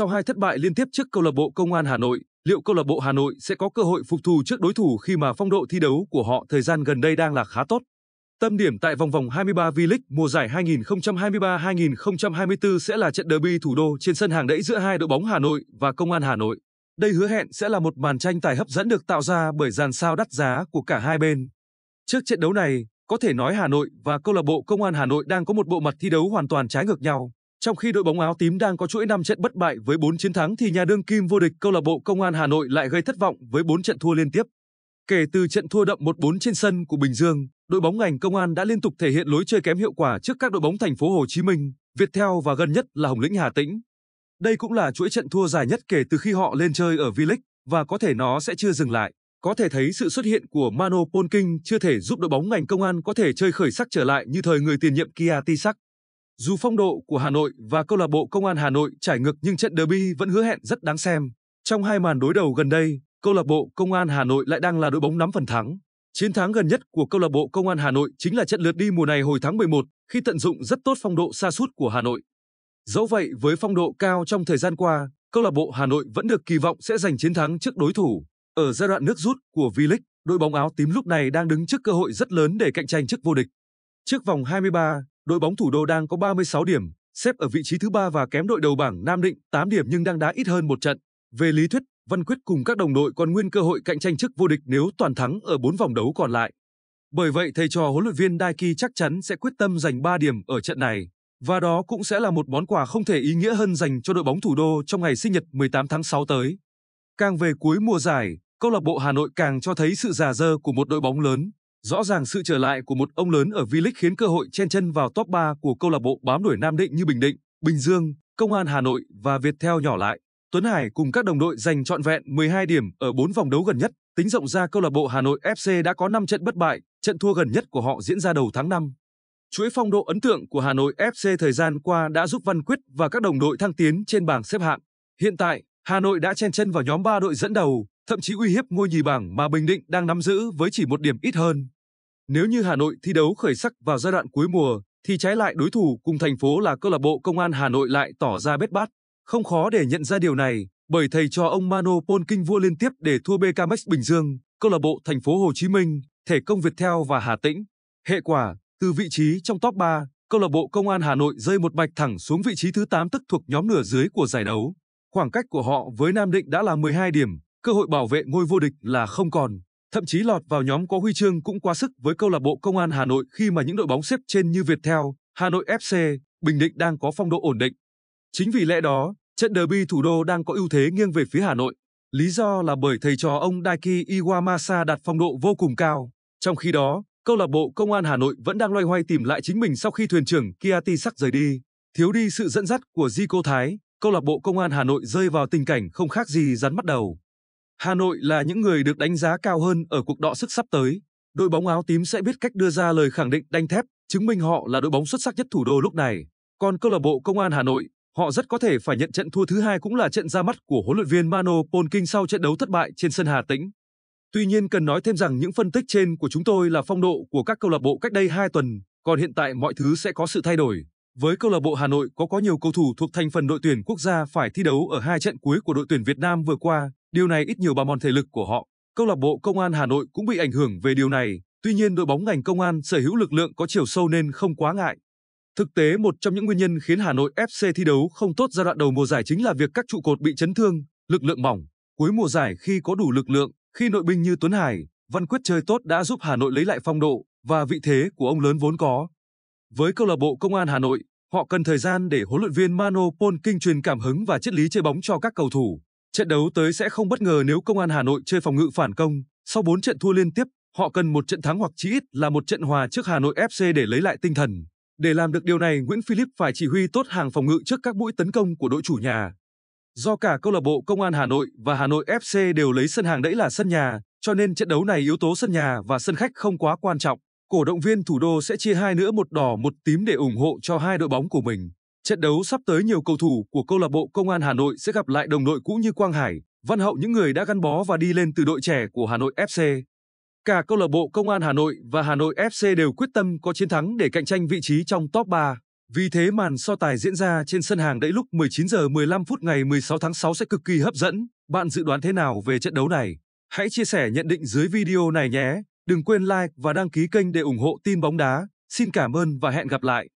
Sau hai thất bại liên tiếp trước câu lạc bộ Công an Hà Nội, liệu câu lạc bộ Hà Nội sẽ có cơ hội phục thù trước đối thủ khi mà phong độ thi đấu của họ thời gian gần đây đang là khá tốt? Tâm điểm tại vòng vòng 23 V-League mùa giải 2023-2024 sẽ là trận derby thủ đô trên sân hàng đẫy giữa hai đội bóng Hà Nội và Công an Hà Nội. Đây hứa hẹn sẽ là một màn tranh tài hấp dẫn được tạo ra bởi dàn sao đắt giá của cả hai bên. Trước trận đấu này, có thể nói Hà Nội và câu lạc bộ Công an Hà Nội đang có một bộ mặt thi đấu hoàn toàn trái ngược nhau. Trong khi đội bóng áo tím đang có chuỗi 5 trận bất bại với 4 chiến thắng thì nhà đương kim vô địch câu lạc bộ Công an Hà Nội lại gây thất vọng với 4 trận thua liên tiếp. Kể từ trận thua đậm 1-4 trên sân của Bình Dương, đội bóng ngành Công an đã liên tục thể hiện lối chơi kém hiệu quả trước các đội bóng thành phố Hồ Chí Minh, Viettel và gần nhất là Hồng Lĩnh Hà Tĩnh. Đây cũng là chuỗi trận thua dài nhất kể từ khi họ lên chơi ở V-League và có thể nó sẽ chưa dừng lại. Có thể thấy sự xuất hiện của Mano Polking chưa thể giúp đội bóng ngành công an có thể chơi khởi sắc trở lại như thời người tiền nhiệm Kia Tisak. Dù phong độ của Hà Nội và câu lạc bộ Công an Hà Nội trải ngược nhưng trận derby vẫn hứa hẹn rất đáng xem. Trong hai màn đối đầu gần đây, câu lạc bộ Công an Hà Nội lại đang là đội bóng nắm phần thắng. Chiến thắng gần nhất của câu lạc bộ Công an Hà Nội chính là trận lượt đi mùa này hồi tháng 11 khi tận dụng rất tốt phong độ xa sút của Hà Nội. Dẫu vậy, với phong độ cao trong thời gian qua, câu lạc bộ Hà Nội vẫn được kỳ vọng sẽ giành chiến thắng trước đối thủ. Ở giai đoạn nước rút của V-League, đội bóng áo tím lúc này đang đứng trước cơ hội rất lớn để cạnh tranh chức vô địch. Trước vòng 23, Đội bóng thủ đô đang có 36 điểm, xếp ở vị trí thứ ba và kém đội đầu bảng Nam Định 8 điểm nhưng đang đá ít hơn một trận. Về lý thuyết, Văn Quyết cùng các đồng đội còn nguyên cơ hội cạnh tranh chức vô địch nếu toàn thắng ở 4 vòng đấu còn lại. Bởi vậy, thầy trò huấn luyện viên Daiki chắc chắn sẽ quyết tâm giành 3 điểm ở trận này và đó cũng sẽ là một món quà không thể ý nghĩa hơn dành cho đội bóng thủ đô trong ngày sinh nhật 18 tháng 6 tới. Càng về cuối mùa giải, câu lạc bộ Hà Nội càng cho thấy sự già dơ của một đội bóng lớn. Rõ ràng sự trở lại của một ông lớn ở V-League khiến cơ hội chen chân vào top 3 của câu lạc bộ bám đuổi Nam Định như Bình Định, Bình Dương, Công an Hà Nội và Viettel nhỏ lại. Tuấn Hải cùng các đồng đội giành trọn vẹn 12 điểm ở 4 vòng đấu gần nhất. Tính rộng ra câu lạc bộ Hà Nội FC đã có 5 trận bất bại, trận thua gần nhất của họ diễn ra đầu tháng 5. Chuỗi phong độ ấn tượng của Hà Nội FC thời gian qua đã giúp Văn Quyết và các đồng đội thăng tiến trên bảng xếp hạng. Hiện tại, Hà Nội đã chen chân vào nhóm 3 đội dẫn đầu, thậm chí uy hiếp ngôi nhì bảng mà Bình Định đang nắm giữ với chỉ một điểm ít hơn. Nếu như Hà Nội thi đấu khởi sắc vào giai đoạn cuối mùa, thì trái lại đối thủ cùng thành phố là câu lạc bộ Công an Hà Nội lại tỏ ra bết bát. Không khó để nhận ra điều này, bởi thầy trò ông Mano Polking vua liên tiếp để thua BKMX Bình Dương, câu lạc bộ thành phố Hồ Chí Minh, thể công Việt Theo và Hà Tĩnh. Hệ quả, từ vị trí trong top 3, câu lạc bộ Công an Hà Nội rơi một mạch thẳng xuống vị trí thứ 8 tức thuộc nhóm nửa dưới của giải đấu. Khoảng cách của họ với Nam Định đã là 12 điểm, cơ hội bảo vệ ngôi vô địch là không còn. Thậm chí lọt vào nhóm có huy chương cũng quá sức với câu lạc bộ Công an Hà Nội khi mà những đội bóng xếp trên như Viettel, Hà Nội FC, Bình Định đang có phong độ ổn định. Chính vì lẽ đó, trận derby thủ đô đang có ưu thế nghiêng về phía Hà Nội. Lý do là bởi thầy trò ông Daiki Iwamasa đạt phong độ vô cùng cao. Trong khi đó, câu lạc bộ Công an Hà Nội vẫn đang loay hoay tìm lại chính mình sau khi thuyền trưởng Kiati sắc rời đi, thiếu đi sự dẫn dắt của Zico Thái câu lạc bộ Công an Hà Nội rơi vào tình cảnh không khác gì rắn mắt đầu. Hà Nội là những người được đánh giá cao hơn ở cuộc đọ sức sắp tới. Đội bóng áo tím sẽ biết cách đưa ra lời khẳng định đanh thép, chứng minh họ là đội bóng xuất sắc nhất thủ đô lúc này. Còn câu lạc bộ Công an Hà Nội, họ rất có thể phải nhận trận thua thứ hai cũng là trận ra mắt của huấn luyện viên Mano Polking sau trận đấu thất bại trên sân Hà Tĩnh. Tuy nhiên cần nói thêm rằng những phân tích trên của chúng tôi là phong độ của các câu lạc bộ cách đây 2 tuần, còn hiện tại mọi thứ sẽ có sự thay đổi. Với câu lạc bộ Hà Nội có có nhiều cầu thủ thuộc thành phần đội tuyển quốc gia phải thi đấu ở hai trận cuối của đội tuyển Việt Nam vừa qua, điều này ít nhiều bào mòn thể lực của họ. Câu lạc bộ Công an Hà Nội cũng bị ảnh hưởng về điều này, tuy nhiên đội bóng ngành công an sở hữu lực lượng có chiều sâu nên không quá ngại. Thực tế một trong những nguyên nhân khiến Hà Nội FC thi đấu không tốt giai đoạn đầu mùa giải chính là việc các trụ cột bị chấn thương, lực lượng mỏng. Cuối mùa giải khi có đủ lực lượng, khi nội binh như Tuấn Hải, Văn Quyết chơi tốt đã giúp Hà Nội lấy lại phong độ và vị thế của ông lớn vốn có. Với câu lạc bộ Công an Hà Nội, họ cần thời gian để huấn luyện viên Mano Polking truyền cảm hứng và triết lý chơi bóng cho các cầu thủ. Trận đấu tới sẽ không bất ngờ nếu Công an Hà Nội chơi phòng ngự phản công. Sau 4 trận thua liên tiếp, họ cần một trận thắng hoặc chí ít là một trận hòa trước Hà Nội FC để lấy lại tinh thần. Để làm được điều này, Nguyễn Philip phải chỉ huy tốt hàng phòng ngự trước các mũi tấn công của đội chủ nhà. Do cả câu lạc bộ Công an Hà Nội và Hà Nội FC đều lấy sân hàng đẫy là sân nhà, cho nên trận đấu này yếu tố sân nhà và sân khách không quá quan trọng cổ động viên thủ đô sẽ chia hai nữa một đỏ một tím để ủng hộ cho hai đội bóng của mình. Trận đấu sắp tới nhiều cầu thủ của câu lạc bộ Công an Hà Nội sẽ gặp lại đồng đội cũ như Quang Hải, Văn Hậu những người đã gắn bó và đi lên từ đội trẻ của Hà Nội FC. Cả câu lạc bộ Công an Hà Nội và Hà Nội FC đều quyết tâm có chiến thắng để cạnh tranh vị trí trong top 3. Vì thế màn so tài diễn ra trên sân hàng đẫy lúc 19 giờ 15 phút ngày 16 tháng 6 sẽ cực kỳ hấp dẫn. Bạn dự đoán thế nào về trận đấu này? Hãy chia sẻ nhận định dưới video này nhé. Đừng quên like và đăng ký kênh để ủng hộ tin bóng đá. Xin cảm ơn và hẹn gặp lại.